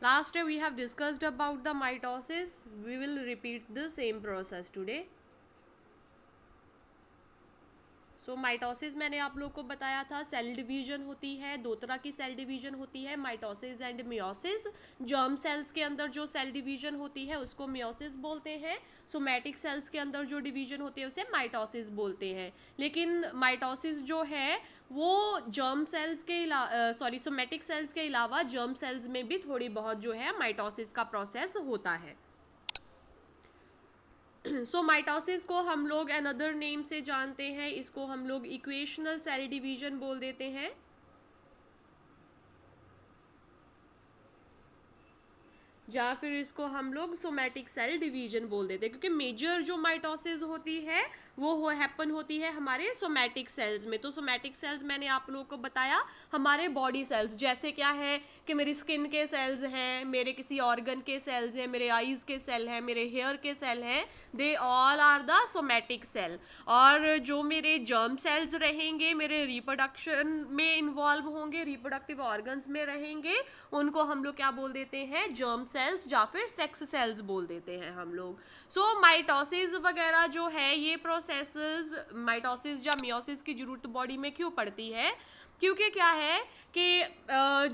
last day we have discussed about the mitosis we will repeat the same process today so so, mitosis मैंने आप लोग को बताया था सेल डिवीजन होती है दो तरह की सेल डिवीजन होती है mitosis and meiosis germ cells के अंदर जो सेल डिवीजन होती है उसको मियोसिस बोलते हैं सोमैटिक सेल्स के अंदर जो डिवीजन होती है उसे माइटोसिस बोलते हैं लेकिन माइटोसिस जो है वो जर्म सेल्स के सॉरी सोमैटिक सेल्स के अलावा जर्म सेल्स में भी थोड़ी बहुत जो है माइटोसिस का प्रोसेस होता है सो माइटोसिस को हम लोग अनदर नेम से जानते हैं इसको हम लोग इक्वेशनल सेल डिवीजन बोल देते हैं या फिर इसको हम लोग सोमैटिक सेल डिवीजन बोल देते हैं क्योंकि मेजर जो माइटोसिस होती है वो हो हैपन होती है हमारे सोमैटिक सेल्स में तो सोमैटिक सेल्स मैंने आप लोगों को बताया हमारे बॉडी सेल्स जैसे क्या है कि मेरी स्किन के सेल्स हैं मेरे किसी ऑर्गन के सेल्स हैं मेरे आईज़ के सेल हैं मेरे हेयर के सेल हैं they all are the somatic cell और जो मेरे जर्म सेल्स रहेंगे मेरे रिप्रोडक्शन में इन्वॉल्व होंगे रिप्रोडक्टिव ऑर्गन्स में रहेंगे उनको हम लोग क्या बोल देते हैं जर्म सेल्स या फिर सेक्स सेल्स बोल देते हैं हम लोग सो माइटोसिस वगैरह जो है ये प्रोसेस प्रोसेसेस माइटोसिस या मियोसिस की जरूरत बॉडी में क्यों पड़ती है क्योंकि क्या है कि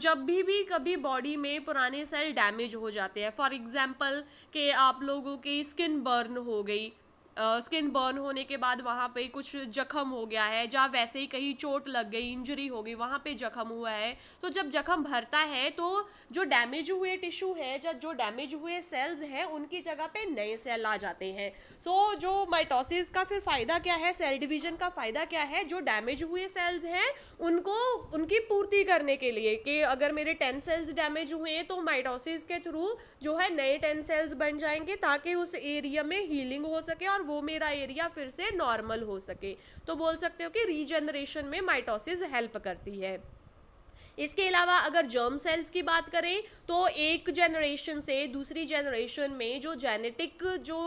जब भी भी कभी बॉडी में पुराने सेल डैमेज हो जाते हैं फॉर एग्जांपल कि आप लोगों की स्किन बर्न हो गई स्किन बर्न होने के बाद वहाँ पे कुछ जख्म हो गया है जहाँ वैसे ही कहीं चोट लग गई इंजरी हो गई वहाँ पे जख्म हुआ है तो जब जख्म भरता है तो जो डैमेज हुए टिश्यू है या जो डैमेज हुए सेल्स हैं उनकी जगह पे नए सेल आ जाते हैं सो so, जो माइटोसिस का फिर फ़ायदा क्या है सेल डिवीजन का फ़ायदा क्या है जो डैमेज हुए सेल्स हैं उनको उनकी पूर्ति करने के लिए कि अगर मेरे टेन सेल्स डैमेज हुए तो माइटोसिस के थ्रू जो है नए टेन सेल्स बन जाएंगे ताकि उस एरिया में हीलिंग हो सके और वो मेरा एरिया फिर से नॉर्मल हो सके तो बोल सकते हो कि रीजनरेशन में माइटोसिस हेल्प करती है इसके अलावा अगर जर्म सेल्स की बात करें तो एक जनरेशन से दूसरी जनरेशन में जो जेनेटिक जो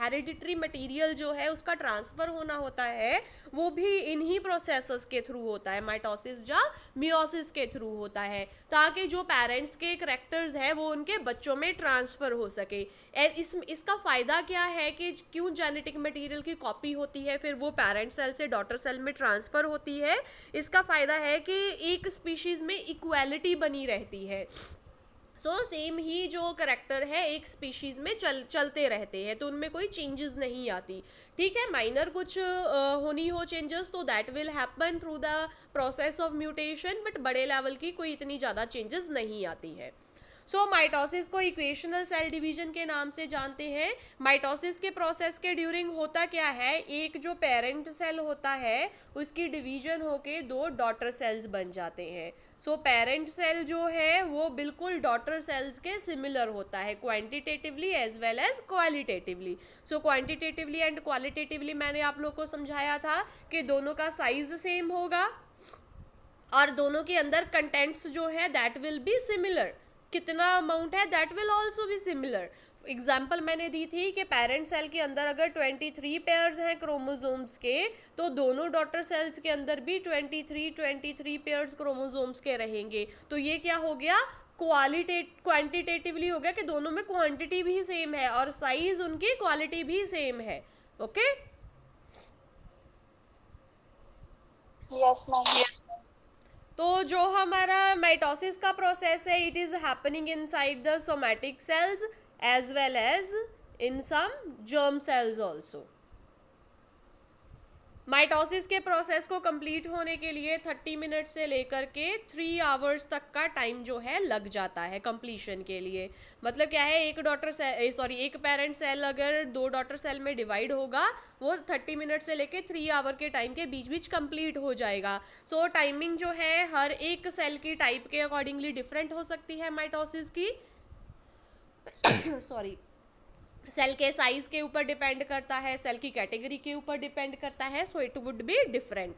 हेरिडिटरी मटेरियल जो है उसका ट्रांसफ़र होना होता है वो भी इन्हीं प्रोसेसेस के थ्रू होता है माइटोसिस या मियोसिस के थ्रू होता है ताकि जो पेरेंट्स के करेक्टर्स हैं वो उनके बच्चों में ट्रांसफ़र हो सके इस इसका फ़ायदा क्या है कि क्यों जेनेटिक मटीरियल की कॉपी होती है फिर वो पेरेंट सेल से डॉटर सेल में ट्रांसफ़र होती है इसका फ़ायदा है कि एक स्पीशीज़ मूवीज़ में इक्वेलिटी बनी रहती है सो so, सेम ही जो करेक्टर है एक स्पीशीज़ में चल चलते रहते हैं तो उनमें कोई चेंजेस नहीं आती ठीक है माइनर कुछ होनी हो चेंजेस तो that will happen through the process of mutation but बड़े लेवल की कोई इतनी ज़्यादा चेंजेस नहीं आती है सो so, माइटोसिस को इक्वेशनल सेल डिवीजन के नाम से जानते हैं माइटोसिस के प्रोसेस के ड्यूरिंग होता क्या है एक जो पेरेंट सेल होता है उसकी डिवीजन होके दो डॉटर सेल्स बन जाते हैं सो पेरेंट सेल जो है वो बिल्कुल डॉटर सेल्स के सिमिलर होता है quantitatively as well as qualitatively so quantitatively and qualitatively मैंने आप लोग को समझाया था कि दोनों का साइज सेम होगा और दोनों के अंदर कंटेंट्स जो है दैट विल बी सिमिलर कितना अमाउंट है दैट विल ऑल्सो भी सिमिलर एग्जाम्पल मैंने दी थी कि पेरेंट सेल के अंदर अगर ट्वेंटी थ्री पेयर्स हैं क्रोमोजोम्स के तो दोनों डॉटर सेल्स के अंदर भी twenty three twenty three pairs chromosomes के रहेंगे तो ये क्या हो गया क्वालिटेट क्वान्टिटेटिवली हो गया कि दोनों में क्वांटिटी भी सेम है और साइज उनकी क्वालिटी भी सेम है ओके यस मैम तो जो हमारा माइटोसिस का प्रोसेस है it is happening inside the somatic cells as well as in some germ cells also mitosis के प्रोसेस को कंप्लीट होने के लिए थर्टी मिनट से लेकर के थ्री आवर्स तक का टाइम जो है लग जाता है कंप्लीशन के लिए मतलब क्या है एक डॉटर सेल सॉरी एक पेरेंट सेल अगर दो डॉटर सेल में डिवाइड होगा वो थर्टी मिनट से लेकर थ्री आवर के टाइम के बीच बीच कंप्लीट हो जाएगा सो so, टाइमिंग जो है हर एक सेल की टाइप के अकॉर्डिंगली डिफरेंट हो सकती है माइटोसिस की सॉरी सेल के साइज़ के ऊपर डिपेंड करता है सेल की कैटेगरी के ऊपर डिपेंड करता है so it would be different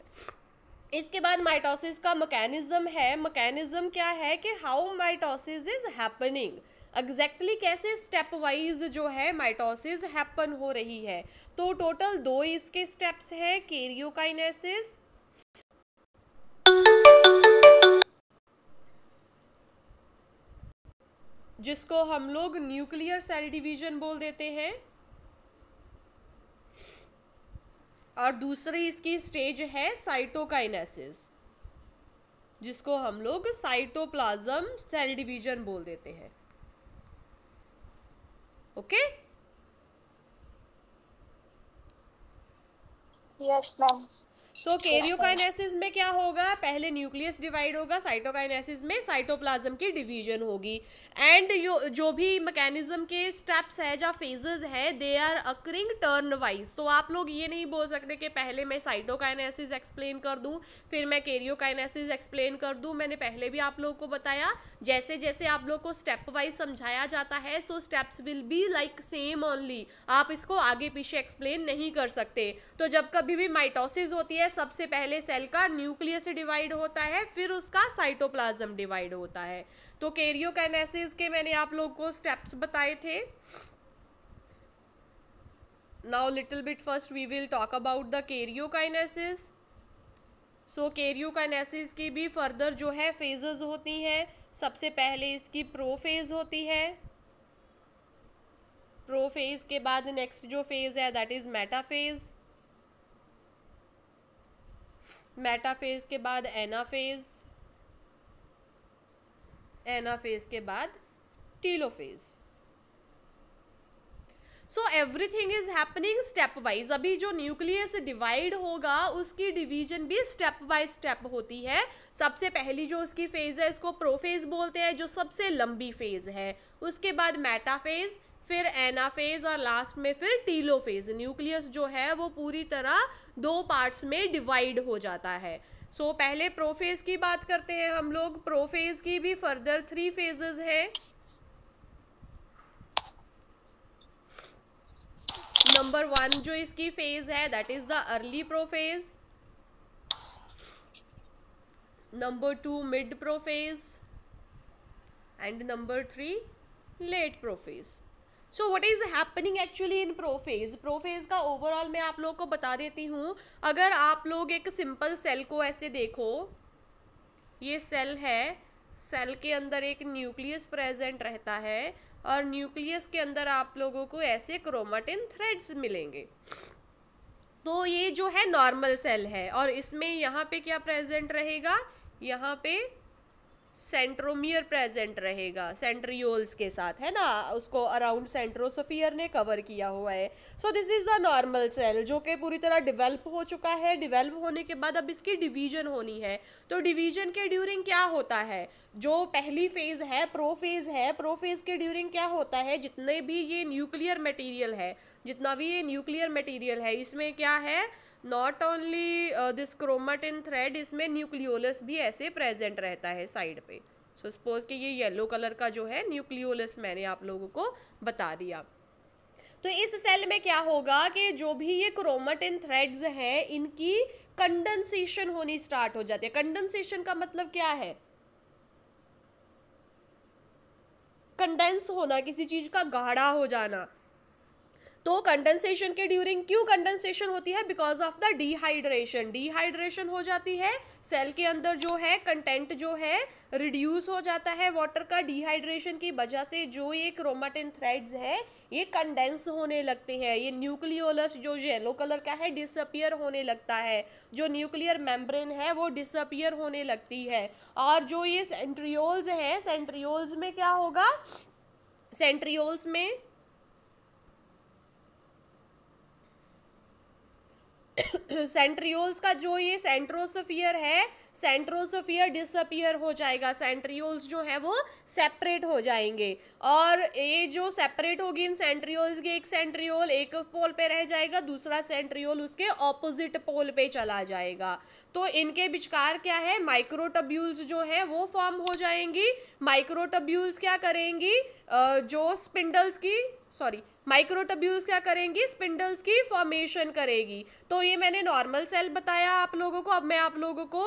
इसके बाद माइटोसिस का मकैनिज़्म है मकैनिज़्म क्या है कि how mitosis is happening exactly कैसे स्टेप वाइज जो है माइटोसिस हैपन हो रही है तो टोटल दो इसके स्टेप्स हैं केरियोकाइनेसिस जिसको हम लोग न्यूक्लियर सेल डिवीजन बोल देते हैं और दूसरी इसकी स्टेज है साइटोकाइनेसिस जिसको हम लोग साइटोप्लाज्म सेल डिवीजन बोल देते हैं okay yes ma'am so karyokinesis में क्या होगा पहले न्यूक्लियस डिवाइड होगा साइटोकाइनेसिस में साइटोप्लाज्म की डिवीजन होगी एंड जो भी मैकेनिज्म के स्टेप्स है या फेजेस है they are occurring turn wise तो आप लोग ये नहीं बोल सकते कि पहले मैं साइटोकाइनेसिस एक्सप्लेन कर दूं फिर मैं कैरियोकाइनेसिस एक्सप्लेन कर दूँ मैंने पहले भी आप लोग को बताया जैसे जैसे आप लोग को स्टेप वाइज समझाया जाता है so steps will be like same only आप इसको आगे पीछे एक्सप्लेन नहीं कर सकते तो जब कभी भी माइटोसिस होती है है सबसे पहले सेल का न्यूक्लियस डिवाइड होता है फिर उसका साइटोप्लाज्म डिवाइड होता है तो कैरियोकाइनेसिस के मैंने आप लोगों को स्टेप्स बताए थे now little bit first we will talk about the karyokinesis so karyokinesis की भी फर्दर जो है फेजेस होती हैं सबसे पहले इसकी प्रोफेज होती है प्रोफेज के बाद नेक्स्ट जो फेज़ है दैट इज़ मेटाफेज़ मेटाफेज के बाद एनाफेज एनाफेज के बाद telophase so everything is happening step wise अभी जो न्यूक्लियस डिवाइड होगा उसकी डिवीजन भी स्टेप बाय स्टेप होती है सबसे पहली जो उसकी फेज है इसको प्रोफेज बोलते हैं जो सबसे लंबी फेज है उसके बाद मेटाफेज फिर एनाफेज और लास्ट में फिर टीलोफेज न्यूक्लियस जो है वो पूरी तरह दो पार्ट्स में डिवाइड हो जाता है सो so, पहले प्रोफेज की बात करते हैं हम लोग प्रोफेज की भी फर्दर थ्री फेजेस हैं नंबर वन जो इसकी फेज है that is the early prophase number two mid prophase and number three late prophase so what is happening actually in prophase prophase का ओवरऑल मैं आप लोग को बता देती हूँ अगर आप लोग एक सिंपल सेल को ऐसे देखो ये सेल है सेल के अंदर एक न्यूक्लियस प्रेजेंट रहता है और न्यूक्लियस के अंदर आप लोगों को ऐसे क्रोमाटिन थ्रेड्स मिलेंगे तो ये जो है नॉर्मल सेल है और इसमें यहाँ पे क्या प्रेजेंट रहेगा यहाँ पे सेंट्रोमियर प्रेजेंट रहेगा सेंट्रियोल्स के साथ है ना उसको अराउंड सेंट्रोसफियर ने कवर किया हुआ है so this is the normal cell जो कि पूरी तरह डिवेल्प हो चुका है डिवेल्प होने के बाद अब इसकी डिवीजन होनी है तो डिवीजन के ड्यूरिंग क्या होता है जो पहली फेज़ है प्रोफेज है प्रोफेज के ड्यूरिंग क्या होता है जितने भी ये न्यूक्लियर मटीरियल है जितना भी ये न्यूक्लियर मटीरियल है इसमें क्या है not only this chromatin thread इसमें न्यूक्लियोलस भी ऐसे प्रेजेंट रहता है साइड पे सो so, सपोज कि ये येलो कलर का जो है न्यूक्लियोलस मैंने आप लोगों को बता दिया तो इस सेल में क्या होगा कि जो भी ये क्रोमाटिन थ्रेड्स हैं इनकी कंडेंसेशन होनी स्टार्ट हो जाती है कंडेंसेशन का मतलब क्या है कंडेंस होना किसी चीज का गाढ़ा हो जाना तो कंडेंसेशन के ड्यूरिंग क्यों कंडेंसेशन होती है because of the dehydration dehydration हो जाती है सेल के अंदर जो है कंटेंट जो है रिड्यूस हो जाता है वाटर का डिहाइड्रेशन की वजह से जो ये क्रोमाटिन थ्रेड्स है ये कंडेंस होने लगते हैं ये न्यूक्लियोलस जो येलो कलर का है डिसअपियर होने लगता है जो न्यूक्लियर मेम्ब्रेन है वो डिसअपियर होने लगती है और जो ये सेंट्रियोल्स हैं सेंट्रियोल्स में क्या होगा सेंट्रियोल्स में सेंट्रियोल्स का जो ये सेंट्रोसोफियर है सेंट्रोसोफियर डिसअपियर हो जाएगा सेंट्रियोल्स जो है वो सेपरेट हो जाएंगे और ये जो सेपरेट होगी इन सेंट्रियोल्स की एक सेंट्रियोल एक पोल पे रह जाएगा दूसरा सेंट्रियोल उसके ऑपोजिट पोल पे चला जाएगा तो इनके विचकार क्या है माइक्रोटब्यूल्स जो है वो फॉर्म हो जाएंगी माइक्रोटब्यूल्स क्या करेंगी जो स्पिंडल्स की सॉरी माइक्रोटब्यूल्स क्या करेंगी स्पिंडल्स की फॉर्मेशन करेगी तो ये मैंने नॉर्मल सेल बताया आप लोगों को अब मैं आप लोगों को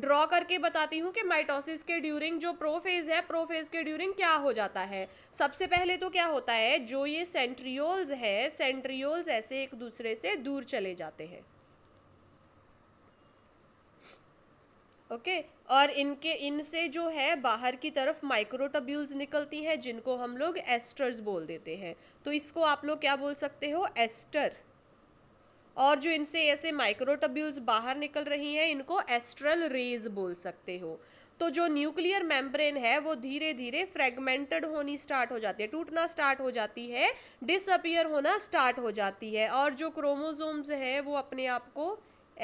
ड्रॉ करके बताती हूँ कि माइटोसिस के ड्यूरिंग जो प्रोफेज है प्रोफेज के ड्यूरिंग क्या हो जाता है सबसे पहले तो क्या होता है जो ये सेंट्रियोल्स है सेंट्रियोल्स ऐसे एक दूसरे से दूर चले जाते हैं ओके और इनके इनसे जो है बाहर की तरफ माइक्रोटब्यूल्स निकलती हैं जिनको हम लोग एस्टर्स बोल देते हैं तो इसको आप लोग क्या बोल सकते हो एस्टर और जो इनसे ऐसे माइक्रोटब्यूल्स बाहर निकल रही हैं इनको एस्ट्रल रेज बोल सकते हो तो जो न्यूक्लियर मेम्ब्रेन है वो धीरे धीरे फ्रेगमेंटेड होनी स्टार्ट हो जाती है टूटना स्टार्ट हो जाती है डिसअपियर होना स्टार्ट हो जाती है और जो क्रोमोजोम्स हैं वो अपने आप को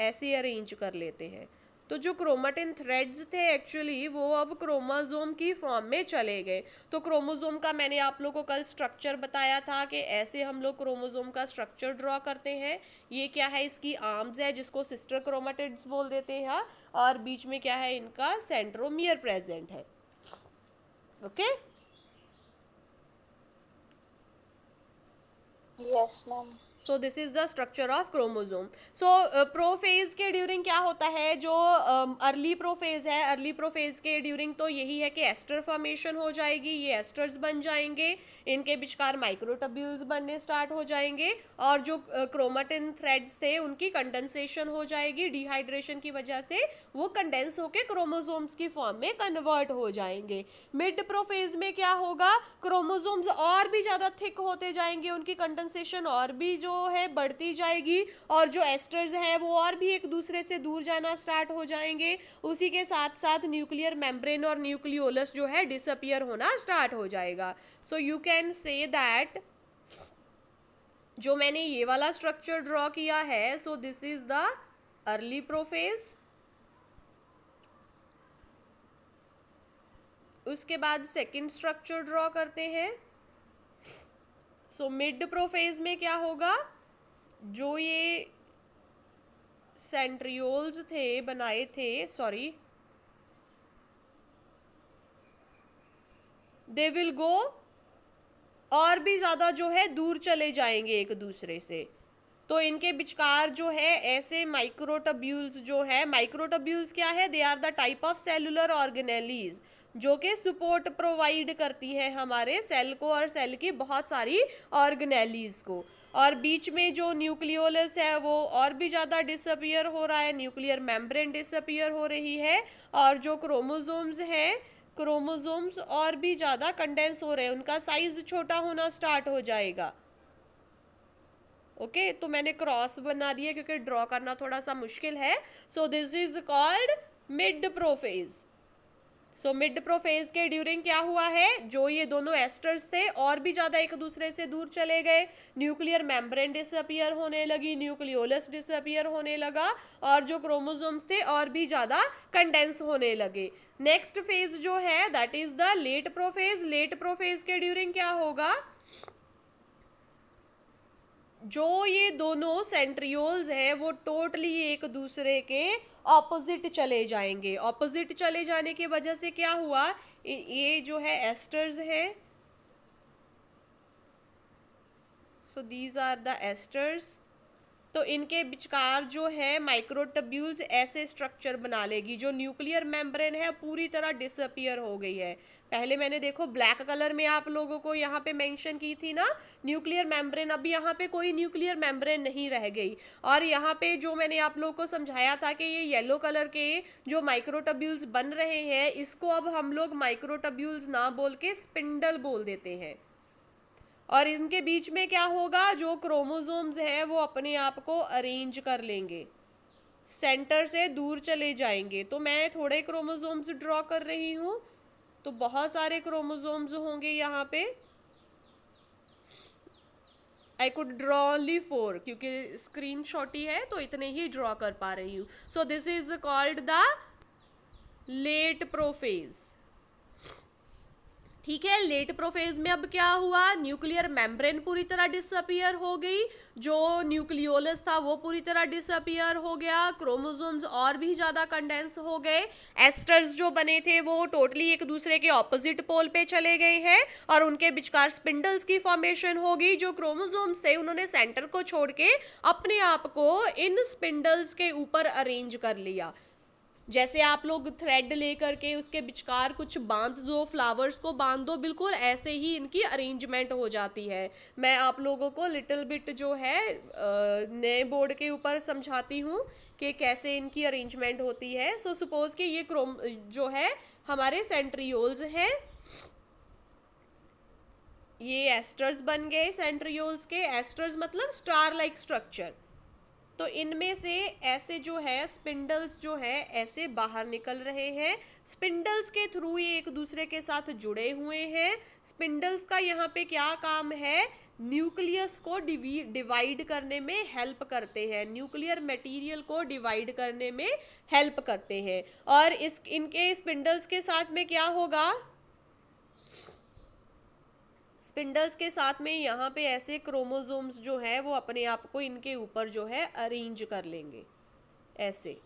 ऐसे अरेंज कर लेते हैं तो जो क्रोमाटिन थ्रेड्स थे एक्चुअली वो अब क्रोमोजोम की फॉर्म में चले गए तो क्रोमोजोम का मैंने आप लोग को कल स्ट्रक्चर बताया था कि ऐसे हम लोग क्रोमोजोम का स्ट्रक्चर ड्रॉ करते हैं ये क्या है इसकी आर्म्स है जिसको सिस्टर क्रोमाटिड्स बोल देते हैं और बीच में क्या है इनका सेंट्रोमियर प्रेजेंट है okay yes ma'am so this is the structure of chromosome so prophase के ड्यूरिंग क्या होता है जो अर्ली uh, प्रोफेज है अर्ली प्रोफेज के ड्यूरिंग तो यही है कि एस्टर फॉर्मेशन हो जाएगी ये एस्टर्स बन जाएंगे इनके बिचकार माइक्रोटब्यूल्स बनने स्टार्ट हो जाएंगे और जो क्रोमाटिन uh, थ्रेड्स थे उनकी कंडेंसेशन हो जाएगी डिहाइड्रेशन की वजह से वो कंडेंस होकर क्रोमोजोम्स की फॉर्म में कन्वर्ट हो जाएंगे मिड प्रोफेज में क्या होगा क्रोमोजोम्स और भी ज़्यादा थिक होते जाएंगे उनकी कंडेंसेशन और भी जो जो है बढ़ती जाएगी और जो एस्टर्स हैं वो और भी एक दूसरे से दूर जाना स्टार्ट हो जाएंगे उसी के साथ साथ न्यूक्लियर मेम्ब्रेन और न्यूक्लियोलस जो है डिसअपियर होना स्टार्ट हो जाएगा so you can say that जो मैंने ये वाला स्ट्रक्चर ड्रॉ किया है so this is the early prophase उसके बाद सेकंड स्ट्रक्चर ड्रॉ करते हैं सो मिड प्रोफेज में क्या होगा जो ये सेंट्रियोल्स थे बनाए थे सॉरी दे विल गो और भी ज़्यादा जो है दूर चले जाएंगे एक दूसरे से तो इनके बिचकार जो है ऐसे माइक्रोटब्यूल्स जो है माइक्रोटब्यूल्स क्या है they are the type of cellular organelles जो कि सपोर्ट प्रोवाइड करती है हमारे सेल को और सेल की बहुत सारी ऑर्गेनेलीज को और बीच में जो न्यूक्लियोलस है वो और भी ज़्यादा डिसअपियर हो रहा है न्यूक्लियर मेम्ब्रेन डिसअपियर हो रही है और जो क्रोमोजोम्स हैं क्रोमोजोम्स और भी ज़्यादा कंडेंस हो रहे हैं उनका साइज छोटा होना स्टार्ट हो जाएगा ओके okay, तो मैंने क्रॉस बना दिया क्योंकि ड्रॉ करना थोड़ा सा मुश्किल है so this is called mid prophase so mid prophase के ड्यूरिंग क्या हुआ है जो ये दोनों एस्टर्स थे और भी ज़्यादा एक दूसरे से दूर चले गए न्यूक्लियर मेम्ब्रेन डिसअपियर होने लगी न्यूक्लियोलस डिसअपियर होने लगा और जो क्रोमोजोम्स थे और भी ज़्यादा कंडेंस होने लगे नेक्स्ट फेज जो है that is the late prophase late prophase के ड्यूरिंग क्या होगा जो ये दोनों सेंट्रियोल्स हैं वो टोटली एक दूसरे के ऑपोजिट चले जाएंगे ऑपोजिट चले जाने की वजह से क्या हुआ ये जो है एस्टर्स हैं so these are the asters तो इनके विचकार जो है माइक्रोटब्यूल्स ऐसे स्ट्रक्चर बना लेगी जो न्यूक्लियर मेम्ब्रेन है पूरी तरह डिसअपियर हो गई है पहले मैंने देखो ब्लैक कलर में आप लोगों को यहाँ पे मेंशन की थी ना न्यूक्लियर मेम्ब्रेन अभी यहाँ पे कोई न्यूक्लियर मेम्ब्रेन नहीं रह गई और यहाँ पे जो मैंने आप लोगों को समझाया था कि ये येलो कलर के जो माइक्रोटब्यूल्स बन रहे हैं इसको अब हम लोग माइक्रोटब्यूल्स ना बोल के स्पिंडल बोल देते हैं और इनके बीच में क्या होगा जो क्रोमोजोम्स हैं वो अपने आप को अरेंज कर लेंगे सेंटर से दूर चले जाएंगे तो मैं थोड़े क्रोमोजोम्स ड्रॉ कर रही हूँ तो बहुत सारे क्रोमोजोम्स होंगे यहाँ पे I could draw only four क्योंकि स्क्रीन शॉट ही है तो इतने ही ड्रॉ कर पा रही हूँ so this is called the late prophase ठीक है लेट प्रोफेज में अब क्या हुआ न्यूक्लियर मेम्ब्रेन पूरी तरह डिसअपियर हो गई जो न्यूक्लियोलस था वो पूरी तरह डिसअपियर हो गया क्रोमोसोम्स और भी ज़्यादा कंडेंस हो गए एस्टर्स जो बने थे वो टोटली एक दूसरे के ऑपोजिट पोल पे चले गए हैं और उनके बिचकार स्पिंडल्स की फॉर्मेशन हो गई जो क्रोमोजोम्स थे उन्होंने सेंटर को छोड़ के अपने आप को इन स्पिंडल्स के ऊपर अरेंज कर लिया जैसे आप लोग थ्रेड ले करके उसके बिचकार कुछ बांध दो फ्लावर्स को बांध दो बिल्कुल ऐसे ही इनकी अरेंजमेंट हो जाती है मैं आप लोगों को लिटिल बिट जो है नए बोर्ड के ऊपर समझाती हूँ कि कैसे इनकी अरेंजमेंट होती है सो सपोज़ कि ये क्रोम जो है हमारे सेंट्रियोल्स हैं ये एस्टर्स बन गए सेंट्रियोल्स के एस्टर्स मतलब स्टार लाइक स्ट्रक्चर तो इनमें से ऐसे जो है स्पिंडल्स जो है ऐसे बाहर निकल रहे हैं स्पिंडल्स के थ्रू ये एक दूसरे के साथ जुड़े हुए हैं स्पिंडल्स का यहाँ पे क्या काम है न्यूक्लियस को डिवाइड करने में हेल्प करते हैं न्यूक्लियर मटेरियल को डिवाइड करने में हेल्प करते हैं और इस इनके स्पिंडल्स के साथ में क्या होगा स्पिंडल्स के साथ में यहाँ पे ऐसे क्रोमोसोम्स जो है वो अपने आप को इनके ऊपर जो है अरेंज कर लेंगे ऐसे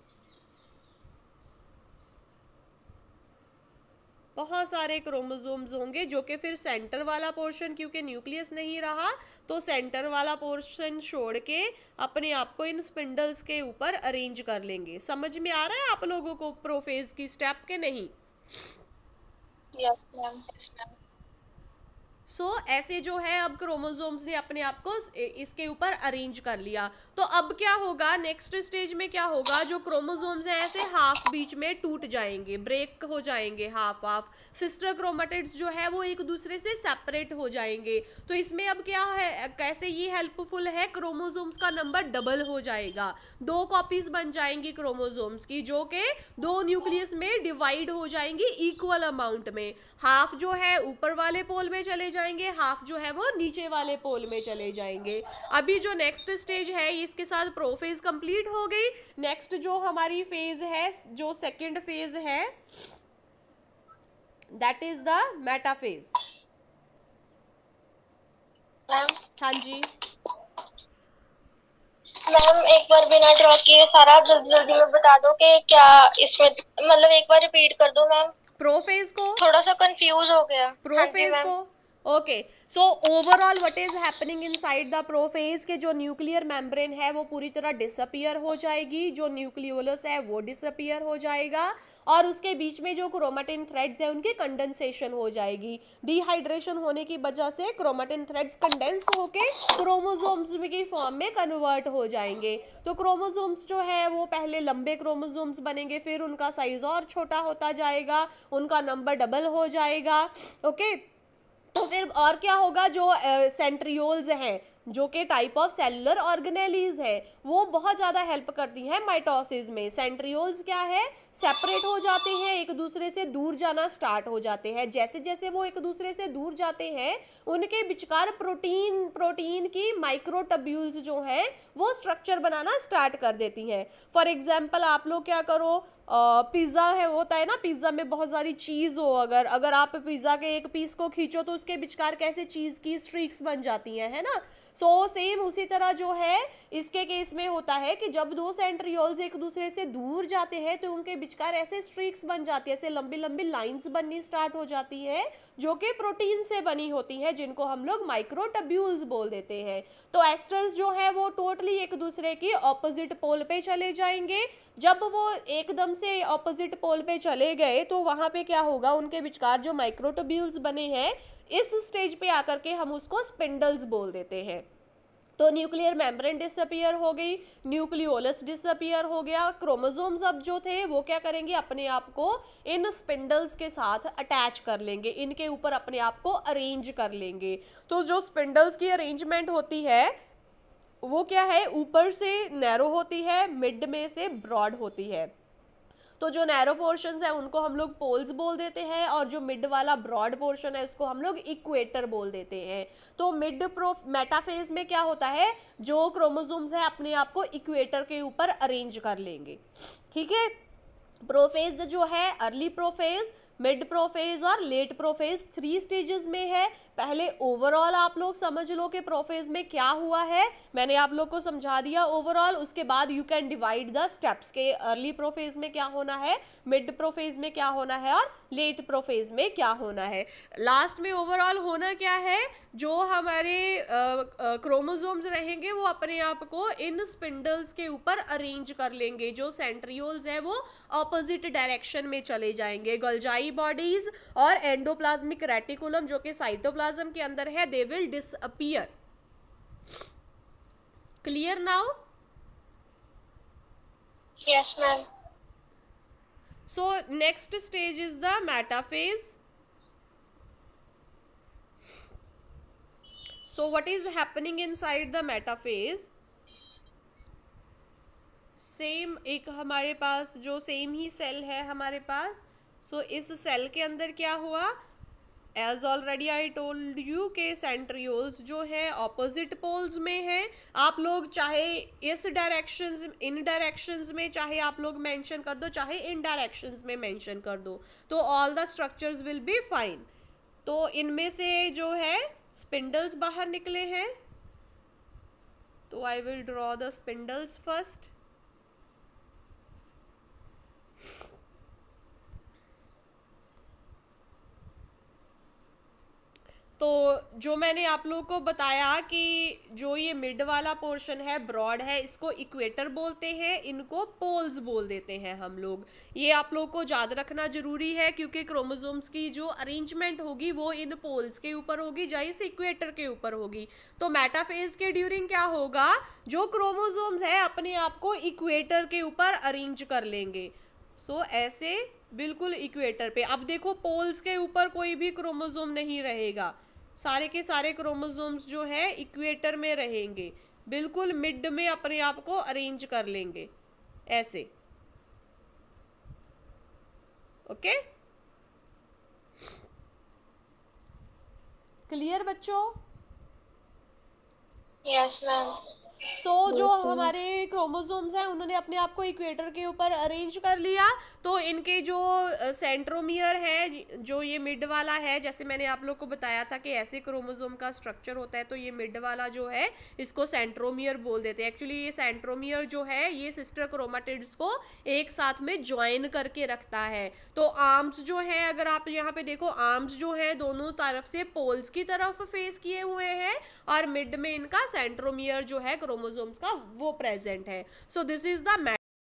बहुत सारे क्रोमोसोम्स होंगे जो कि फिर सेंटर वाला पोर्शन क्योंकि न्यूक्लियस नहीं रहा तो सेंटर वाला पोर्शन छोड़ के अपने आप को इन स्पिंडल्स के ऊपर अरेंज कर लेंगे समझ में आ रहा है आप लोगों को प्रोफेज की स्टेप के नहीं yes, सो so, ऐसे जो है अब क्रोमोसोम्स ने अपने आप को इसके ऊपर अरेंज कर लिया तो अब क्या होगा नेक्स्ट स्टेज में क्या होगा जो क्रोमोसोम्स हैं ऐसे हाफ बीच में टूट जाएंगे ब्रेक हो जाएंगे हाफ हाफ सिस्टर क्रोमाटिड्स जो है वो एक दूसरे से सेपरेट हो जाएंगे तो इसमें अब क्या है कैसे ये हेल्पफुल है क्रोमोजोम्स का नंबर डबल हो जाएगा दो कॉपीज बन जाएंगी क्रोमोजोम्स की जो कि दो न्यूक्लियस में डिवाइड हो जाएंगी इक्वल अमाउंट में हाफ जो है ऊपर वाले पोल में चले जाएंगे हाफ जो है वो नीचे वाले पोल में चले जाएंगे अभी जो नेक्स्ट स्टेज है इसके साथ प्रोफेज कंप्लीट हो गई नेक्स्ट जो हमारी फेज है जो सेकेंड फेज है दैट इज द मेटाफेज हाँ जी मैम एक बार बिना ड्रॉ किए सारा जल्दी जल्दी में बता दो कि क्या इसमें मतलब एक बार रिपीट कर दो मैम प्रोफेज को थोड़ा सा कंफ्यूज हो गया प्रोफेज हाँ को okay so overall what is happening inside the prophase के जो न्यूक्लियर मेम्ब्रेन है वो पूरी तरह डिसअपियर हो जाएगी जो न्यूक्लियोलस है वो डिसअपियर हो जाएगा और उसके बीच में जो क्रोमाटिन थ्रेड्स है उनकी कंडेंसेशन हो जाएगी डिहाइड्रेशन होने की वजह से क्रोमाटिन थ्रेड्स कंडेंस होके क्रोमोजोम्स की फॉर्म में कन्वर्ट हो जाएंगे तो क्रोमोजोम्स जो है वो पहले लंबे क्रोमोजोम्स बनेंगे फिर उनका साइज और छोटा होता जाएगा उनका नंबर डबल हो जाएगा ओके okay? तो फिर और क्या होगा जो सेंट्रियोल्स हैं जो कि टाइप ऑफ सेलुलर ऑर्गेनेलीज है वो बहुत ज़्यादा हेल्प करती हैं माइटोसिस में सेंट्रियोल्स क्या है सेपरेट हो जाते हैं एक दूसरे से दूर जाना स्टार्ट हो जाते हैं जैसे जैसे वो एक दूसरे से दूर जाते हैं उनके बिचकार प्रोटीन प्रोटीन की माइक्रोटब्यूल्स जो हैं वो स्ट्रक्चर बनाना स्टार्ट कर देती हैं फॉर एग्जाम्पल आप लोग क्या करो पिज़्ज़ा है होता है ना पिज़्ज़ा में बहुत सारी चीज़ हो अगर अगर आप पिज़्ज़ा के एक पीस को खींचो तो उसके बिचकार कैसे चीज़ की स्ट्रीक्स बन जाती हैं है ना सो so, सेम उसी तरह जो है इसके केस में होता है कि जब दो सेंट्रियोल्स एक दूसरे से दूर जाते हैं तो उनके बिचकार ऐसे स्ट्रीक्स बन जाती है ऐसे लंबी लंबी लाइंस बननी स्टार्ट हो जाती है जो कि प्रोटीन से बनी होती है जिनको हम लोग माइक्रोटब्यूल्स बोल देते हैं तो एस्टर्स जो है वो टोटली एक दूसरे की ऑपोजिट पोल पे चले जाएंगे जब वो एकदम से ऑपोजिट पोल पे चले गए तो वहाँ पे क्या होगा उनके बिचकार जो माइक्रोटब्यूल्स बने हैं इस स्टेज पे आकर के हम उसको स्पिंडल्स बोल देते हैं तो न्यूक्लियर मेम्ब्रेन डिसअपियर हो गई न्यूक्लियोलस डिसअपियर हो गया क्रोमोजोम्स अब जो थे वो क्या करेंगे अपने आप को इन स्पिंडल्स के साथ अटैच कर लेंगे इनके ऊपर अपने आप को अरेंज कर लेंगे तो जो स्पिंडल्स की अरेंजमेंट होती है वो क्या है ऊपर से नैरो होती है मिड में से ब्रॉड होती है तो जो नैरो पोर्शन है उनको हम लोग पोल्स बोल देते हैं और जो मिड वाला ब्रॉड पोर्शन है उसको हम लोग इक्वेटर बोल देते हैं तो मिड प्रो मेटाफेज में क्या होता है जो क्रोमोजोम्स है अपने आप को इक्वेटर के ऊपर अरेंज कर लेंगे ठीक है प्रोफेज जो है अर्ली प्रोफेज मिड प्रोफेज और लेट प्रोफेज थ्री स्टेजेस में है पहले ओवरऑल आप लोग समझ लो कि प्रोफेज में क्या हुआ है मैंने आप लोग को समझा दिया ओवरऑल उसके बाद you can divide the steps के अर्ली प्रोफेज में क्या होना है मिड प्रोफेज में क्या होना है और लेट प्रोफेज में क्या होना है लास्ट में ओवरऑल होना क्या है जो हमारे क्रोमोजोम्स रहेंगे वो अपने आप को इन स्पिंडल्स के ऊपर अरेंज कर लेंगे जो सेंट्रियोल्स है वो अपोजिट डायरेक्शन में चले जाएंगे गलजाई बॉडीज और एंडोप्लाज्मिक रेटिकुलम जो कि साइटोप्लाज सोलाज्म के अंदर है they will disappear clear now yes ma'am so next stage is the the metaphase so what is happening inside the metaphase same एक हमारे पास जो सेम ही सेल है हमारे पास सो so, इस सेल के अंदर क्या हुआ as already I told you के सेंट्रियोल्स जो है ऑपोजिट पोल्स में हैं आप लोग चाहे इस डायरेक्शन इन डायरेक्शन में चाहे आप लोग मैंशन कर दो चाहे इन डायरेक्शन में मैंशन कर दो तो all the structures will be fine तो इनमें से जो है स्पिंडल्स बाहर निकले हैं तो I will draw the spindles first तो जो मैंने आप लोगों को बताया कि जो ये मिड वाला पोर्शन है ब्रॉड है इसको इक्वेटर बोलते हैं इनको पोल्स बोल देते हैं हम लोग ये आप लोगों को याद रखना ज़रूरी है क्योंकि क्रोमोजोम्स की जो अरेंजमेंट होगी वो इन पोल्स के ऊपर होगी या इस इक्वेटर के ऊपर होगी तो मेटाफेज के ड्यूरिंग क्या होगा जो क्रोमोजोम्स है अपने आप को इक्वेटर के ऊपर अरेंज कर लेंगे सो so, ऐसे बिल्कुल इक्वेटर पे अब देखो पोल्स के ऊपर कोई भी क्रोमोजोम नहीं रहेगा सारे के सारे क्रोमोजोम्स जो है इक्वेटर में रहेंगे बिल्कुल मिड में अपने आप को अरेंज कर लेंगे ऐसे ओके क्लियर बच्चों यस मैम सो so, जो हमारे क्रोमोसोम्स हैं उन्होंने अपने आप को इक्वेटर के ऊपर अरेंज कर लिया तो इनके जो सेंट्रोमियर है जो ये मिड वाला है जैसे मैंने आप लोग को बताया था कि ऐसे क्रोमोसोम का स्ट्रक्चर होता है तो ये मिड वाला जो है इसको सेंट्रोमियर बोल देते हैं एक्चुअली ये सेंट्रोमियर जो है ये सिस्टर क्रोमाटिड्स को एक साथ में ज्वाइन करके रखता है तो आर्म्स जो है अगर आप यहाँ पे देखो आर्म्स जो है दोनों तरफ से पोल्स की तरफ फेस किए हुए हैं और मिड में इनका सेंट्रोमियर जो है क्रो क्रोमोजोम्स का वो प्रेजेंट है सो दिस इज द